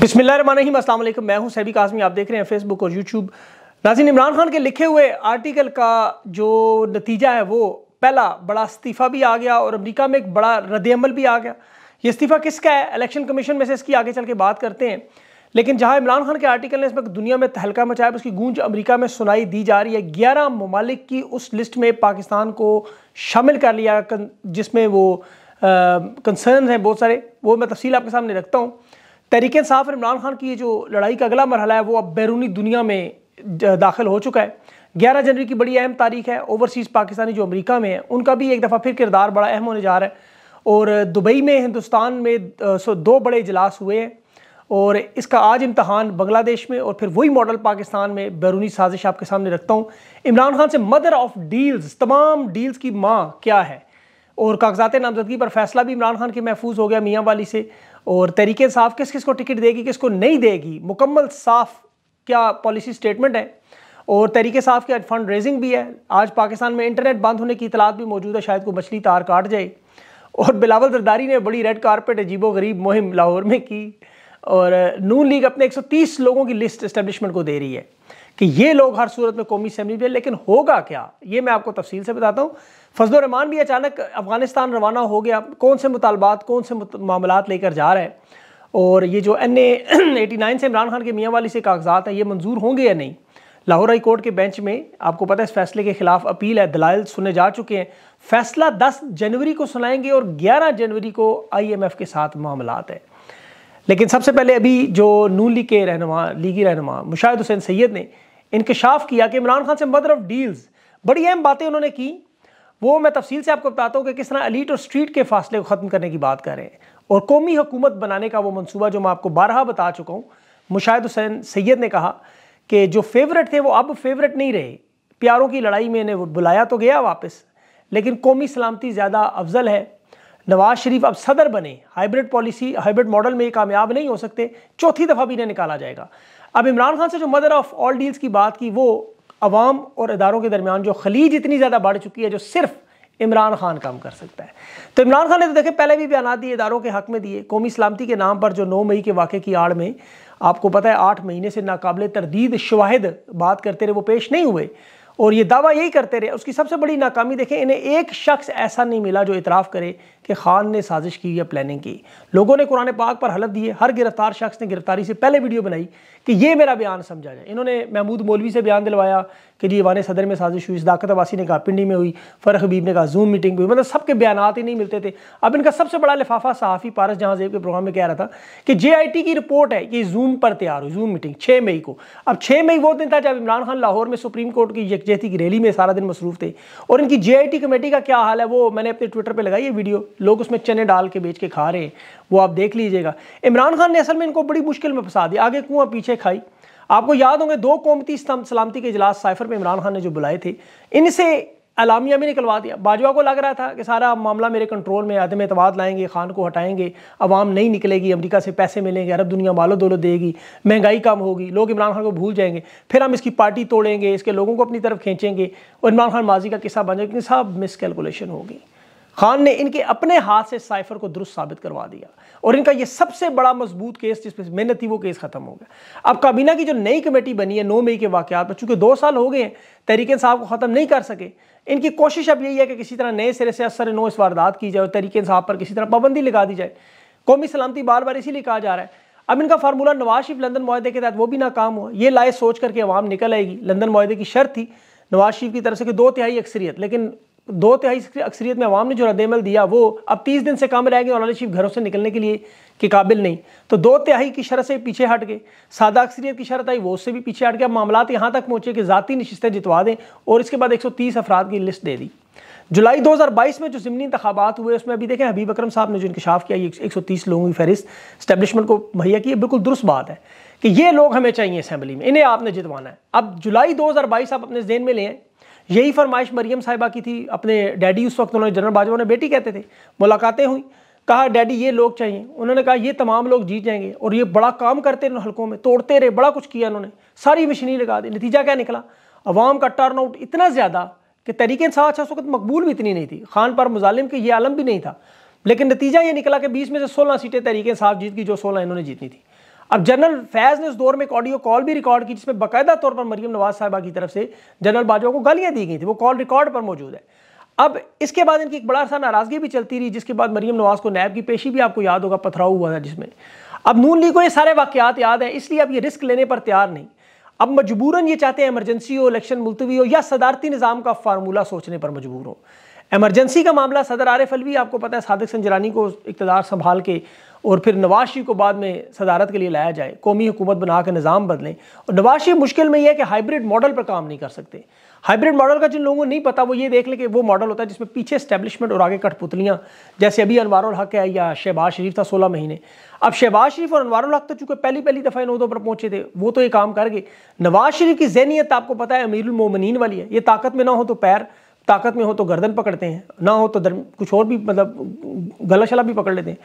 बिस्मिल्लाम असलम मैं हूं सैबी कासमी आप देख रहे हैं फेसबुक और यूट्यूब नाजिन इमरान खान के लिखे हुए आर्टिकल का जो नतीजा है वो पहला बड़ा इस्तीफ़ा भी आ गया और अमेरिका में एक बड़ा रद्दमल भी आ गया ये इस्तीफ़ा किसका है इलेक्शन कमीशन में से इसकी आगे चल के बात करते हैं लेकिन जहाँ इमरान खान के आर्टिकल ने इस वक्त दुनिया में तहलका मचाया उसकी गूंज अमरीका में सुनाई दी जा रही है ग्यारह ममालिक की उस लिस्ट में पाकिस्तान को शामिल कर लिया जिसमें वो कंसर्न हैं बहुत सारे वो मैं तफसील आपके सामने रखता हूँ तहरीक साफ और इमरान खान की ये जो लड़ाई का अगला मरहला है वो अब बैरूनी दुनिया में दाखिल हो चुका है 11 जनवरी की बड़ी अहम तारीख है ओवरसीज़ पाकिस्तानी जो अमेरिका में है उनका भी एक दफ़ा फिर किरदार बड़ा अहम होने जा रहा है और दुबई में हिंदुस्तान में दो बड़े इजलास हुए हैं और इसका आज इम्तहान बांग्लादेश में और फिर वही मॉडल पाकिस्तान में बैरूनी साजिश आपके सामने रखता हूँ इमरान खान से मदर ऑफ डील्स तमाम डील्स की माँ क्या है और कागजात नामजदगी पर फैसला भी इमरान खान के महफूज हो गया मियाँ वाली से और तरीके साफ किस किस को टिकट देगी किसको नहीं देगी मुकम्मल साफ क्या पॉलिसी स्टेटमेंट है और तरीके साफ क्या फंड रेजिंग भी है आज पाकिस्तान में इंटरनेट बंद होने की इतलात भी मौजूद है शायद को मछली तार काट जाए और बिलावल जरदारी ने बड़ी रेड कारपेट अजीबो गरीब मुहिम लाहौर में की और नून लीग अपने 130 लोगों की लिस्ट इस्टेब्लिशमेंट को दे रही है कि ये लोग हर सूरत में कौमी असम्बली में लेकिन होगा क्या ये मैं आपको तफसील से बताता हूँ फजल रहमान भी अचानक अफगानिस्तान रवाना हो गया कौन से मुतालबात कौन से मामला लेकर जा रहे हैं और ये जो एन एटी नाइन से इमरान खान के मियाँ वाली से कागजात हैं ये मंजूर होंगे या नहीं लाहौर हाई कोर्ट के बेंच में आपको पता है इस फैसले के खिलाफ अपील है दलाइल सुने जा चुके हैं फैसला 10 जनवरी को सुनाएंगे और 11 जनवरी को आईएमएफ के साथ मामला है लेकिन सबसे पहले अभी जो नू लीग के रहनुमा लीगी रहनुमा मुशाहिद हुसैन सैयद ने इंकशाफ किया कि इमरान खान से मदर ऑफ डील्स बड़ी अहम बातें उन्होंने की वो मैं तफसील से आपको बताता हूँ कि किस तरह अलीट और स्ट्रीट के फासले को ख़त्म करने की बात करें और कौमी हुकूमत बनाने का वो मनसूबा जो मैं आपको बारहा बता चुका हूँ मुशाहिद हुसैन सैद ने कहा कि जो फेवरेट थे वो अब फेवरेट नहीं रहे प्यारों की लड़ाई में इन्हें बुलाया तो गया वापस लेकिन कौमी सलामती ज़्यादा अफजल है नवाज शरीफ अब सदर बने हाइब्रिड पॉलिसी हाइब्रिड मॉडल में ये कामयाब नहीं हो सकते चौथी दफ़ा भी इन्हें निकाला जाएगा अब इमरान खान से जो मदर ऑफ ऑल डील्स की बात की वो अवाम और इदारों के दरमियान जो खलीज इतनी ज़्यादा बढ़ चुकी है जो सिर्फ इमरान खान काम कर सकता है तो इमरान खान ने तो देखे पहले भी बयान दिए इदारों के हक में दिए कौमी सलामती के नाम पर जो नौ मई के वाक़े की आड़ में आपको पता है आठ महीने से नाकबले तरदीद शवाहद बात करते रहे वो पेश नहीं हुए और ये दावा यही करते रहे उसकी सबसे बड़ी नाकामी देखें इन्हें एक शख्स ऐसा नहीं मिला जो इतराफ़ करे कि खान ने साजिश की या प्लानिंग की लोगों ने कुरान पाक पर हलफ दिए हर गिरफ्तार शख्स ने गिरफ्तारी से पहले वीडियो बनाई कि ये मेरा बयान समझा जाए इन्होंने महमूद मौलवी से बयान दिलवाया कि जी वान सदर में साजिश हुई सदाकत अबासी ने कहा पिंडी में हुई फ़र्क हबीब ने कहा जूम मीटिंग हुई मतलब सबके बयान ही नहीं मिलते थे अब इनका सबसे बड़ा लिफाफा सहाफ़ी पारस जहाँ जेब के प्रोग्राम में कह रहा था कि जे आई टी की रिपोर्ट है कि जूम पर तैयार हुई जूम मीटिंग छः मई को अब छः मई वो दिन था जब इमरान खान लाहौर में सुप्रीम कोर्ट की यकजहती की रैली में सारा दिन मसरूफ थे और इनकी जे आई टी कमेटी का क्या हाल है वो मैंने अपने ट्विटर पर लगाई है वीडियो लोग उसमें चने डाल के बेच के खा रहे हैं वो आप देख लीजिएगा इमरान खान ने असल में इनको बड़ी मुश्किल में फंसा दिया आगे कुआं पीछे खाई आपको याद होंगे दो कौमती सलामती के इजलास साइफर में इमरान खान ने जो बुलाए थे इनसे अलामिया भी निकलवा दिया बाजवा को लग रहा था कि सारा मामला मेरे कंट्रोल में आदम अतवाद लाएंगे खान को हटाएंगे अवाम नहीं निकलेगी अमेरिका से पैसे मिलेंगे अरब दुनिया मालो दोलो देगी महंगाई कम होगी लोग इमरान खान को भूल जाएंगे फिर हम इसकी पार्टी तोड़ेंगे इसके लोगों को अपनी तरफ खींचेंगे और इमरान खान माजी का किस्सा बन जाएगा साहब मिस कैलकुलेशन होगी खान ने इनके अपने हाथ से साइफर को दुरुस्त साबित करवा दिया और इनका यह सबसे बड़ा मजबूत केस जिसमें मेहनत थी वो केस खत्म हो गया अब काबीना की जो नई कमेटी बनी है नौ मई के वाकत में चूंकि दो साल हो गए हैं तहरीक साहब को ख़त्म नहीं कर सके इनकी कोशिश अब यही है कि किसी तरह नए सिरे से असर नो इस वारदात की जाए और साहब पर किसी तरह पाबंदी लगा दी जाए कौमी सलामती बार बार इसीलिए कहा जा रहा है अब इनका फार्मूला नवाज शरीफ लंदन माहे के तहत वो भी नाकाम हुआ ये लाए सोच करके आवाम निकल आएगी लंदन माहे की शर्त थी नवाज शरीफ की तरफ से कि दो तिहाई अक्सरियत लेकिन दो तिहाई अक्सरीत में अवाम ने जो रद्दमल दिया वो अब तीस दिन से रह गए और शरीफ घरों से निकलने के लिए के काबिल नहीं तो दो तिहाई की शरह से पीछे हट गए सादा अक्सरीत की शरत आई वो उससे भी पीछे हट गया मामला यहाँ तक पहुँचे कि ज़ाती नशस्तें जितवा दें और इसके बाद एक सौ तीस अफराद की लिस्ट दे दी जुलाई 2022 में जो ज़मनी इंतबात हुए उसमें अभी देखें हबीब अक्रम साहब ने जो इंकशाफ किया ये 130 लोगों की फहरिस्त स्टैब्लिशमेंट को मुहैया की बिल्कुल दुरुस्त बात है कि ये लोग हमें चाहिए असम्बली में इन्हें आपने जितवाना है अब जुलाई 2022 आप अपने जेन में लें यही फरमाइश मरियम साहिबा की थी अपने डैडी उस वक्त उन्होंने जनरल बाजवा ने बेटी कहते थे मुलाकातें हुई कहा डैडी ये लोग चाहिए उन्होंने कहा ये तमाम लोग जीत जाएंगे और ये बड़ा काम करते रहे हल्कों में तोड़ते रहे बड़ा कुछ किया उन्होंने सारी मशीनी लगा दी नतीजा क्या निकला अवाम का टर्न आउट इतना ज़्यादा कि तहरीक अच्छा उस वक्त मकबूल भी इतनी नहीं थी खान पर मुजालिम के ये आलम भी नहीं था लेकिन नतीजा ये निकला कि बीस में से सोलह सीटें तरीके साहब जीत की जो सोलह इन्होंने जीतनी थी अब जनरल फैज ने उस दौर में एक ऑडियो कॉल भी रिकॉर्ड की जिसमें बाकायदा तौर पर मरीम नवाज साहबा की तरफ से जनरल बाजवा को गालियाँ दी गई थी वो कॉल रिकॉर्ड पर मौजूद है अब इसके बाद इनकी एक बड़ा सा नाराज़गी भी चलती रही जिसके बाद मरीम नवाज को नैब की पेशी भी आपको याद होगा पथराव हुआ था जिसमें अब नून लीग को ये सारे वाक़ात याद हैं इसलिए अब ये रिस्क लेने पर तैयार नहीं अब मजबूरन ये चाहते हैं एमरजेंसी हो इलेक्शन मुलतवी हो या सदारती निज़ाम का फार्मूला सोचने पर मजबूर हो एमरजेंसी का मामला सदर आरिफ अलवी आपको पता है सादिक संजरानी को इकतदार संभाल के और फिर नवाज शरीफ को बाद में सदारत के लिए लाया जाए कौमी हुकूमत बना निज़ाम बदलें और नवाज शरीफ मुश्किल में यह है कि हाइब्रिड मॉडल पर काम नहीं कर सकते हाइब्रिड मॉडल का जिन लोगों को नहीं पता वो ये देख लें कि वो मॉडल होता है जिसमें पीछे स्टैब्लिशमेंट और आगे कठपुतलियाँ जैसे अभी अनवारुल हक है या शहबाज शरीफ था सोलह महीने अब शहबाज शरीफ और अनवारुल हक तो चूँकि पहली पहली दफ़ा इन उहदों पर पहुँचे थे वो तो ये काम कर गए नवाज शरीफ की जहनीत आपको पता है अमीरमिन वाली है ये ताकत में ना हो तो पैर ताकत में हो तो गर्दन पकड़ते हैं ना हो तो कुछ और भी मतलब गला शला भी पकड़ लेते हैं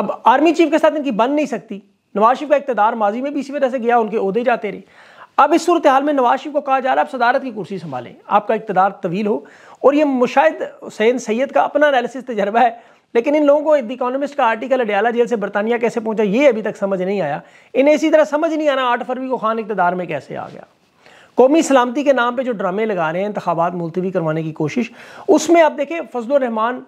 अब आर्मी चीफ के साथ इनकी बन नहीं सकती नवाज शरीफ का इकतदार माजी में भी इसी वजह से गया उनके अहदे जाते रहे अब इस सूरत हाल में नवाज शरीफ को कहा जा रहा है आप सदारत की कुर्सी संभालें आपका इकतदार तवील हो और ये मुशाहिद हुसैन सैयद का अपना एनालिसिस तजर्बा है लेकिन इन लोगों को द इकोनॉमिस्ट का आर्टिकल अडयाला जेल से बरतानिया कैसे पहुंचा ये अभी तक समझ नहीं आया इन्हें इसी तरह समझ नहीं आना आठ फरवरी को खान इकतदार में कैसे आ गया कौमी सलामती के नाम पर जो ड्रामे लगा रहे हैं इंतबात मुलतवी करवाने की कोशिश उसमें आप देखें फजलरहमान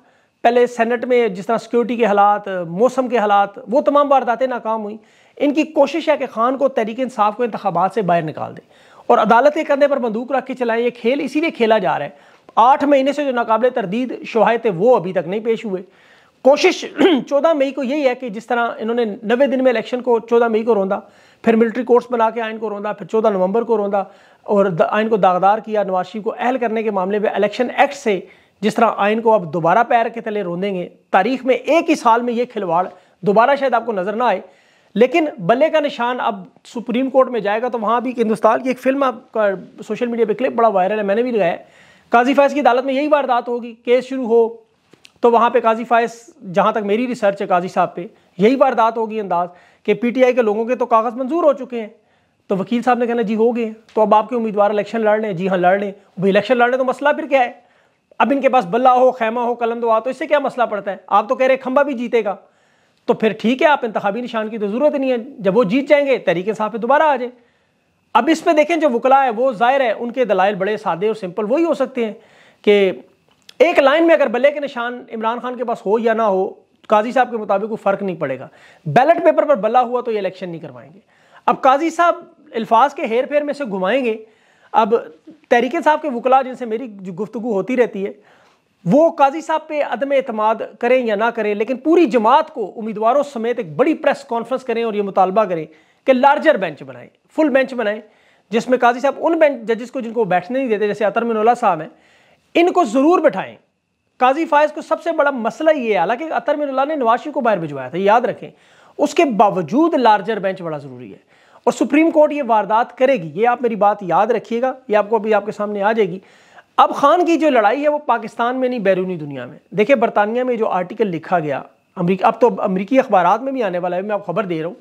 पहले सेनेट में जिस तरह सिक्योरिटी के हालात मौसम के हालात वो तमाम वारदातें नाकाम हुई इनकी कोशिश है कि खान को तहरीक इंसाफ को इंतबात से बाहर निकाल दें और अदालतें करने पर बंदूक रख के चलाएं ये खेल इसीलिए खेला जा रहा है आठ महीने से जो नाकबले तरदीद शहाय थे वो अभी तक नहीं पेश हुए कोशिश चौदह मई को यही है कि जिस तरह इन्होंने नबे दिन में इलेक्शन को चौदह मई को रोंदा फिर मिलिट्री कोर्ट्स बना के आइन को रोंदा फिर चौदह नवंबर को रोंदा और आइन को दागदार किया नवाशी को अहल करने के मामले में इलेक्शन एक्ट से जिस तरह आइन को आप दोबारा पैर के तले रोंदेंगे तारीख में एक ही साल में ये खिलवाड़ दोबारा शायद आपको नज़र ना आए लेकिन बल्ले का निशान अब सुप्रीम कोर्ट में जाएगा तो वहाँ भी हिंदुस्तान की एक फिल्म आपका सोशल मीडिया पर क्लिप बड़ा वायरल है मैंने भी लगाया काजी फैज की अदालत में यही वारदात होगी केस शुरू हो तो वहाँ पे काजी फ़ायज़ जहाँ तक मेरी रिसर्च है काजी साहब पे यही वारदात होगी अंदाज कि पीटीआई के लोगों के तो कागज़ मंजूर हो चुके हैं तो वकील साहब ने कहना जी हो गए तो अब आपके उम्मीदवार इलेक्शन लड़ लें जी हाँ लड़ लें भाई इलेक्शन लड़ तो मसला फिर क्या है अब इनके पास बल्ला हो खैमा हो कलम दो तो इससे क्या मसला पड़ता है आप तो कह रहे खंबा भी जीतेगा तो फिर ठीक है आप इंतबी निशान की तो ज़रूरत नहीं है जब वो जीत जाएंगे तरीके साहब पर दोबारा आ जाए अब इस पर देखें जो वकला है वो ज़ाहिर है उनके दलाइल बड़े सादे और सिंपल वही हो सकते हैं कि एक लाइन में अगर बल्ले के निशान इमरान खान के पास हो या ना हो काजी साहब के मुताबिक कोई फ़र्क नहीं पड़ेगा बैलेट पेपर पर बल्ला हुआ तो ये इलेक्शन नहीं करवाएंगे अब काजी साहब अल्फाज के हेर फेर में से घुमाएंगे अब तहरीक साहब के वकला जिनसे मेरी गुफ्तु होती रहती है वो काजी साहब पे अदम अतमाद करें या ना करें लेकिन पूरी जमात को उम्मीदवारों समेत एक बड़ी प्रेस कॉन्फ्रेंस करें और ये मुतालबा करें कि लार्जर बेंच बनाएं फुल बेंच बनाएं जिसमें काजी साहब उन बेंच जजेस को जिनको बैठने नहीं देते जैसे अतर मिनोला साहब हैं इनको ज़रूर बैठाएं काजी फायज को सबसे बड़ा मसला ये है हालांकि अतर मिनोला ने नवाशी को बाहर भिजवाया था याद रखें उसके बावजूद लार्जर बेंच बड़ा ज़रूरी है और सुप्रीम कोर्ट ये वारदात करेगी ये आप मेरी बात याद रखिएगा ये आपको अभी आपके सामने आ जाएगी अब खान की जो लड़ाई है वो पाकिस्तान में नहीं बैरूनी दुनिया में देखिए बरतानिया में जो आर्टिकल लिखा गया अमरीका अब तो अमरीकी अखबार में भी आने वाला है मैं आपको खबर दे रहा हूँ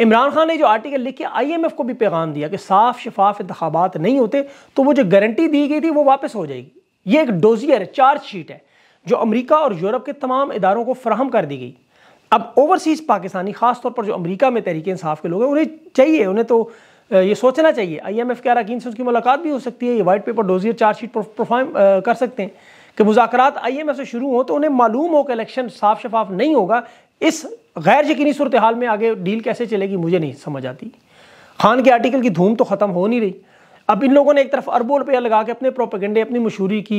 इमरान खान ने जो आर्टिकल लिख के आईएमएफ को भी पैगाम दिया कि साफ शफाफ इंतबात नहीं होते तो वो जो गारंटी दी गई थी वो वापस हो जाएगी ये एक डोजियर चार्ज शीट है जो अमरीका और यूरोप के तमाम इदारों को फ्राहम कर दी गई अब ओवरसीज़ पाकिस्तानी ख़ासतौर पर जो अमेरिका में तहरीक इंसाफ के लोग हैं उन्हें चाहिए उन्हें तो ये सोचना चाहिए आई एम एफ के अरकान से उसकी मुलाकात भी हो सकती है ये white paper dossier charge sheet perform कर सकते हैं कि मुजाकर आई एम एफ से शुरू हों तो उन्हें मालूम हो कि इलेक्शन साफ शफाफ नहीं होगा इस गैर यकीनी सूरत हाल में आगे डील कैसे चलेगी मुझे नहीं समझ आती खान के आर्टिकल की धूम तो ख़त्म हो नहीं रही अब इन लोगों ने एक तरफ अरबों रुपया लगा के अपने प्रोपेगेंडे अपनी मशहूरी की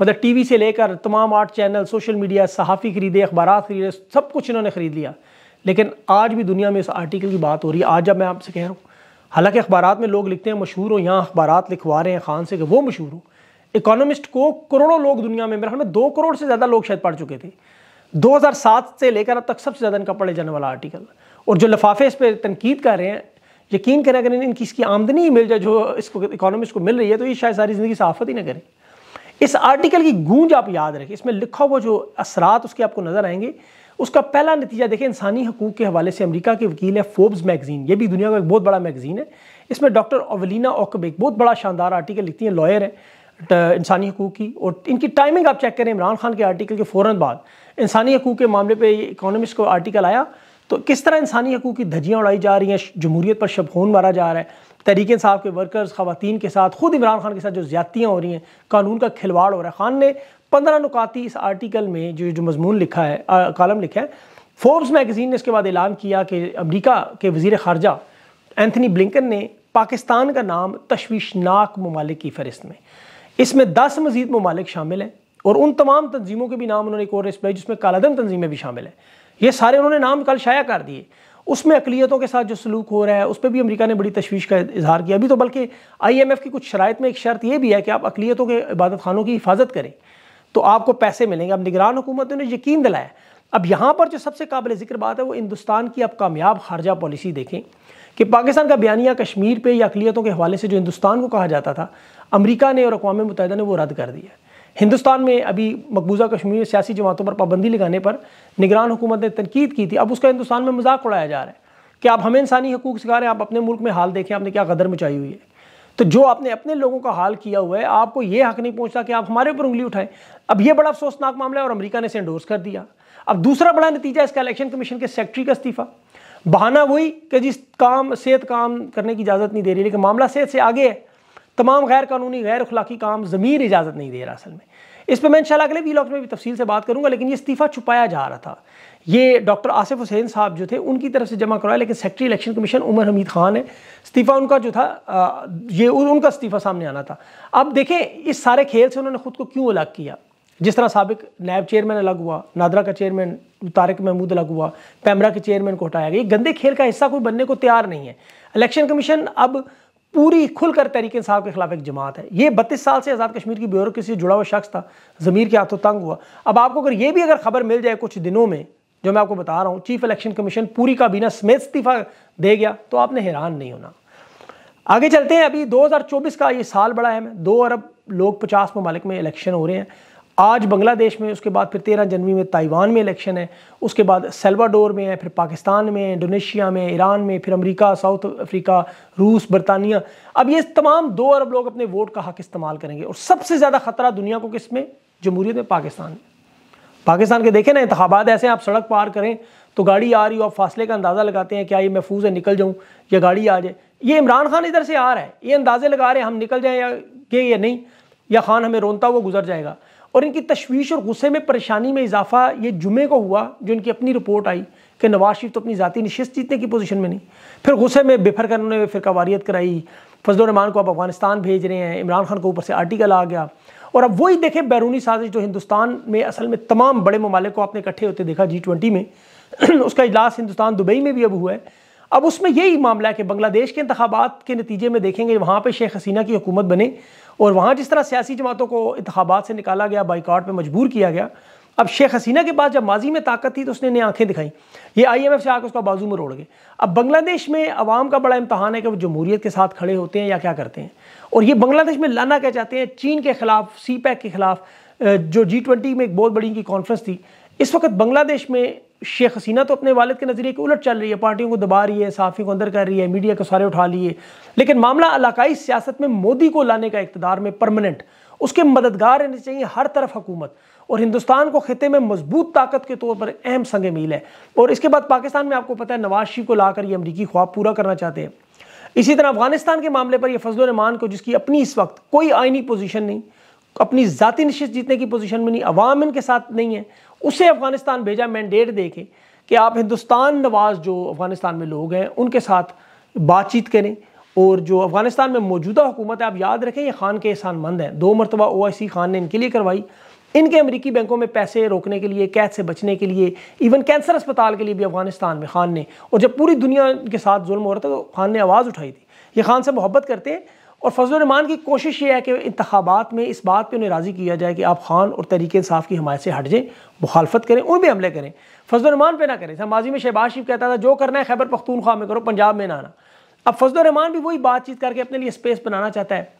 मतलब टीवी से लेकर तमाम आर्ट चैनल सोशल मीडिया सहाफ़ी खरीदे अखबार खरीदे सब कुछ इन्होंने ख़रीद लिया लेकिन आज भी दुनिया में इस आर्टिकल की बात हो रही है आज जब मैं आपसे कह रहा हूँ हालांकि अखबार में लोग लिखते हैं मशहूर हो यहाँ अखबार लिखवा रहे हैं खान से कि वो मशहूर हो इकोनॉमिस्ट को करोड़ों लोग दुनिया में मेरे ख्याल में दो करोड़ से ज़्यादा लोग शायद पढ़ चुके थे 2007 से लेकर अब तक सबसे ज़्यादा इनका पढ़े जाने वाला आर्टिकल और जो लफाफे इस पर तनकीद कर रहे हैं यकीन करें अगर इनकी इसकी आमदनी ही मिल जाए जो इसको इकोनॉमिस्ट को मिल रही है तो ये शायद सारी ज़िंदगी सहाफत ही ना करें इस आर्टिकल की गूंज आप याद रखें इसमें लिखा हुआ जो असरात उसके आपको नज़र आएंगे उसका पहला नतीजा देखें इंसानी हकूक़ के हवाले से अमरीका के वकील है फोब्स मैगजीन ये भी दुनिया का एक बहुत बड़ा मैगजीन है इसमें डॉक्टर अवलिना ओकब एक बहुत बड़ा शानदार आर्टिकल लिखती हैं लॉयर है इंसानी हकूक़ की और इनकी टाइमिंग आप चेक करें इमरान खान के आर्टिकल के फ़ौर बाद इंसानी हकूक़ के मामले पर इकोनॉमिस्ट को आर्टिकल आया तो किस तरह इंसानी हकूक़ की धजियाँ उड़ाई जा रही हैं जमहूरीत पर शबखून मारा जा रहा है तहरीक साहब के वर्कर्स खातन के साथ खुद इमरान खान के साथ जो ज्यादतियाँ हो रही हैं कानून का खिलवाड़ हो रहा है खान ने पंद्रह नुकाती इस आर्टिकल में जो जो मजमून लिखा है आ, कालम लिखा है फोर्ब्स मैगज़ीन ने इसके बाद ऐलान किया कि अमरीका के वजीर खारजा एंथनी ब्लिकन ने पाकिस्तान का नाम तशवीशनाक ममालिक की फहरिस्त में इसमें दस मजीद ममालिक शामिल हैं और उन तमाम तंजीमों के भी नाम उन्होंने एक और लिस्ट जिसमें कालादम तंजीमें भी शामिल हैं ये सारे उन्होंने नाम कल शाया कर दिए उसमें अकलीतों के साथ जो सलूक हो रहा है उस पर भी अमरीका ने बड़ी तशवीश का इजहार किया अभी तो बल्कि आई एम एफ़ की कुछ शरात में एक शर्त यह भी है कि आप अकलीतों के इबादत खानों की हिफाजत करें तो आपको पैसे मिलेंगे अब निगरान हुकूमत ने यकीन दिलाया अब यहाँ पर जो सबसे काबिल जिक्र बात है वो हिंदुस्तान की अब कामयाब खारजा पॉलिसी देखें कि पाकिस्तान का बयानिया कश्मीर पर या अकलीतों के हवाले से जो हिंदुस्तान को कहा जाता था अमरीका ने और अकवा मुतहदा ने वो रद्द कर दिया है हिंदुस्तान में अभी मकबूजा कश्मीर में सियासी जमातों पर पाबंदी लगाने पर निगरान हुकूमत ने तनकीद की थी अब उसका हिंदुस्तान में मजाक उड़ाया जा रहा है कि आप हमें इंसानी हकूक सिखा रहे हैं आप अपने मुल्क में हाल देखें आपने क्या कदर मचाई हुई है तो जो आपने अपने लोगों का हाल किया हुआ है आपको यह हक नहीं पहुंचता कि आप हमारे ऊपर उंगली उठाएं अब यह बड़ा अफसोसनाक मामला है और अमरीका ने इसे इंडोर्स कर दिया अब दूसरा बड़ा नतीजा इसका इलेक्शन कमीशन के सेक्रेटरी का इस्तीफा बहाना वही कि जिस काम सेहत काम करने की इजाज़त नहीं दे रही लेकिन मामला सेहत से आगे है तमाम गैर कानूनी गैर अखलाकी काम ज़मीर इजाज़त नहीं दे रहा असल में इस पर मैं इंशाल्लाह अगले वीलॉग में भी तफसील से बात करूंगा लेकिन ये इस्तीफ़ा छुपाया जा रहा था ये डॉक्टर आसिफ हुसैन साहब जो थे उनकी तरफ से जमा करवाया लेकिन secretary election commission Umar Hamid Khan है इस्तीफ़ा उनका जो था ये उनका इस्तीफ़ा सामने आना था अब देखें इस सारे खेल से उन्होंने खुद को क्यों अलग किया जिस तरह सबक नायब चेयरमैन अलग हुआ नादरा का चेयरमैन तारक महमूद अलग हुआ पैमरा के चेयरमैन को हटाया गया ये गंदे खेल का हिस्सा कोई बनने को तैयार नहीं है इलेक्शन कमीशन अब पूरी खुलकर तहरीक इंसाफ के खिलाफ एक जमात है ये बत्तीस साल से आज़ाद कश्मीर की ब्यूरोसी से जुड़ा हुआ शख्स था ज़मीर के हाथों तंग हुआ अब आपको अगर ये भी अगर खबर मिल जाए कुछ दिनों में जो मैं आपको बता रहा हूँ चीफ इलेक्शन कमीशन पूरी काबीना समेत इस्तीफा दे गया तो आपने हैरान नहीं होना आगे चलते हैं अभी चौबीस का ये साल बड़ा है दो अरब लोग पचास ममालिक में इलेक्शन हो रहे हैं आज बांग्लादेश में उसके बाद फिर तेरह जनवरी में ताइवान में इलेक्शन है उसके बाद सेल्वाडोर में है फिर पाकिस्तान में इंडोनेशिया में ईरान में फिर अमेरिका साउथ अफ्रीका रूस बरतानिया अब ये तमाम दो अरब लोग अपने वोट का हक इस्तेमाल करेंगे और सबसे ज़्यादा खतरा दुनिया को किस में जमहूरियत में पाकिस्तान में पाकिस्तान के देखें ना इंतबात ऐसे आप सड़क पार करें तो गाड़ी आ रही हो आप फासले का अंदाज़ा लगाते हैं क्या ये महफूज है निकल जाऊँ या गाड़ी आ जाए ये इमरान खान इधर से आ रहा है ये अंदाजे लगा रहे हैं हम निकल जाएँ या गए या नहीं या खान हमें रोनता हुआ गुजर जाएगा और इनकी तशवीश और गुस्से में परेशानी में इजाफा ये जुमे को हुआ जो इनकी अपनी रिपोर्ट आई कि नवाज शरीफ तो अपनी ज़ाती नशस्त जीतने की पोजीशन में नहीं फिर गुस्से में बेफर कर उन्होंने फिर कवारीत कराई फजल रहमान को अब अफगानिस्तान भेज रहे हैं इमरान खान को ऊपर से आर्टिकल आ गया और अब वही देखें बैरूनी साजिश जो हिंदुस्तान में असल में तमाम बड़े ममालिक को आपने इकट्ठे होते देखा जी ट्वेंटी में उसका इजलास हिंदुस्तान दुबई में भी अब हुआ है अब उसमें यही मामला है कि बांग्लादेश के इंतबात के नतीजे में देखेंगे वहाँ पर शेख हसीना की हुकूमत बने और वहाँ जिस तरह सियासी जमातों को इंतबात से निकाला गया बाइकाट पर मजबूर किया गया अब शेख हसीना के पास जब माजी में ताकत थी तो उसने नई आंखें दिखाई ये आई एम एफ से आकर उसका बाजू में रोड़ गए अब बांग्लादेश में आवाम का बड़ा इम्तहान है कि वो जमहूरीत के साथ खड़े होते हैं या क्या करते हैं और ये बांग्लादेश में लाना क्या चाहते हैं चीन के खिलाफ सी पैक e के खिलाफ जो जी ट्वेंटी में एक बहुत बड़ी इनकी कॉन्फ्रेंस थी इस वक्त बांग्लादेश में शेख हसीना तो अपने वालद के नज़रिए उलट चल रही है पार्टियों को दबा रही है सहाफ़ी को अंदर कर रही है मीडिया को सारे उठा लिए लेकिन मामला इलाकई सियासत में मोदी को लाने का इकतदार में परमानेंट उसके मददगार रहने चाहिए हर तरफ हुकूमत और हिंदुस्तान को खत्े में मजबूत ताकत के तौर पर अहम संग मील है और इसके बाद पाकिस्तान में आपको पता है नवाज शरीफ को लाकर ये अमरीकी ख्वाब पूरा करना चाहते हैं इसी तरह अफगानिस्तान के मामले पर यह फजलान को जिसकी अपनी इस वक्त कोई आइनी पोजिशन नहीं अपनी जतीी नशस्त जीतने की पोजीशन में नहीं अवाम इनके साथ नहीं है उसे अफगानिस्तान भेजा मैंडेट दे के कि आप हिंदुस्तान नवाज जो अफगानिस्तान में लोग हैं उनके साथ बातचीत करें और जो अफगानिस्तान में मौजूदा हुकूमत है आप याद रखें ये खान के एहसान मंद हैं दो मरतबा ओ आई सी खान ने इनके लिए करवाई इनके अमरीकी बैंकों में पैसे रोकने के लिए कैद से बचने के लिए इवन कैंसर अस्पताल के लिए भी अफगानिस्तान में खान ने और जब पूरी दुनिया के साथ जुल्म हो रहा था तो खान ने आवाज़ उठाई थी ये खान से मोहब्बत करते हैं और फजलरहमान की कोशिश ये है कि इंतबात में इस बात पर उन्हें राज़ी किया जाए कि आप खान और तरीके इंसाफ की हमारे से हट जाएँ मुखालफत करें उन पर हमले करें फजलरहमान पर ना करें माजी में शहबाज शरीफ कहता था जो करना है खैबर पख्तूनख्वा में करो पंजाब में ना आना अब फजलरहमान भी वही बातचीत करके अपने लिए स्पेस बनाना चाहता है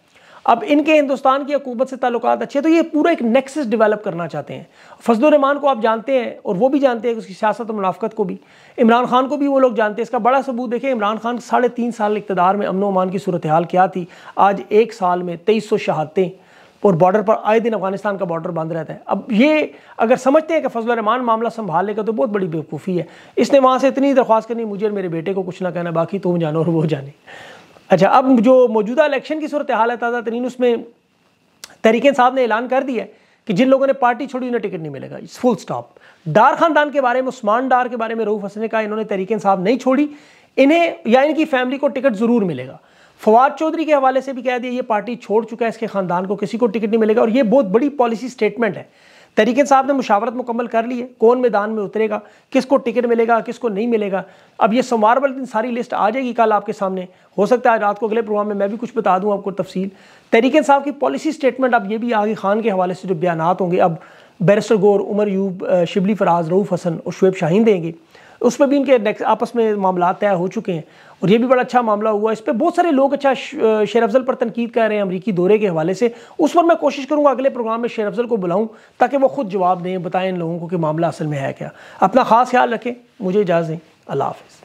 अब इनके हिंदुस्तान की हकूमत से ताल्लुक अच्छे तो ये पूरा एक नेक्सस डेवलप करना चाहते हैं फजलरहमान को आप जानते हैं और वो भी जानते हैं उसकी सियासत और मुनाफत को भी इमरान खान को भी वो लोग जानते हैं इसका बड़ा सबूत देखें इमरान खान साढ़े तीन साल इकतदार में अमन अमान की सूरत हाल क्या थी आज एक साल में तेईस सौ शहादतें और बॉर्डर पर आए दिन अफगानिस्तान का बॉर्डर बंद रहता है अब ये अगर समझते हैं कि फजल रहमान मामला संभाल लेगा तो बहुत बड़ी बेवकूफ़ी है इसने वहाँ से इतनी दरख्वास्त करनी मुझे और मेरे बेटे को कुछ ना कहना बाकी तुम जानो और वो जाने अच्छा अब जो मौजूदा इलेक्शन की सूरत हाल है ताज़ा तरीन उसमें तहरीक साहब ने ऐलान कर दिया है कि जिन लोगों ने पार्टी छोड़ी उन्हें टिकट नहीं मिलेगा इस फुल स्टॉप डार खानदान के बारे में उस्मान डार के बारे में रऊफ हसन ने कहा इन्होंने तहरीक साहब नहीं छोड़ी इन्हें या इनकी फैमिली को टिकट ज़रूर मिलेगा फवाद चौधरी के हवाले से भी कह दिया ये पार्टी छोड़ चुका है इसके ख़ानदान को किसी को टिकट नहीं मिलेगा और ये बहुत बड़ी पॉलिसी स्टेटमेंट है तरीके साहब ने मुशावरत मुकम्मल कर ली है कौन मैदान में उतरेगा किसको टिकट मिलेगा किसको नहीं मिलेगा अब ये सोमवार वाले दिन सारी लिस्ट आ जाएगी कल आपके सामने हो सकता है आज रात को अगले प्रोग्राम में मैं भी कुछ बता दूँ आपको तफसील तरीके साहब की पॉलिसी स्टेटमेंट अब ये भी आगे खान के हवाले से जो बयान होंगे अब बैरिस्टर गौर उमर यूब शिबली फराज रऊफ़ हसन और शुएब शाहीन देंगे उसमें भी इनके आपस में मामला तय हो चुके हैं और ये भी बड़ा अच्छा मामला हुआ इस पर बहुत सारे लोग अच्छा शेर अफजल पर तनकीद कर रहे हैं अमरीकी दौरे के हवाले से उस पर मैं कोशिश करूँगा अगले प्रोग्राम में शेर अफजल को बुलाऊँ ताकि वो खुद जवाब दें बताएं इन लोगों को कि मामला असल में है क्या अपना ख़ास ख्याल रखें मुझे इजाज़ दें अल्लाह हाफ़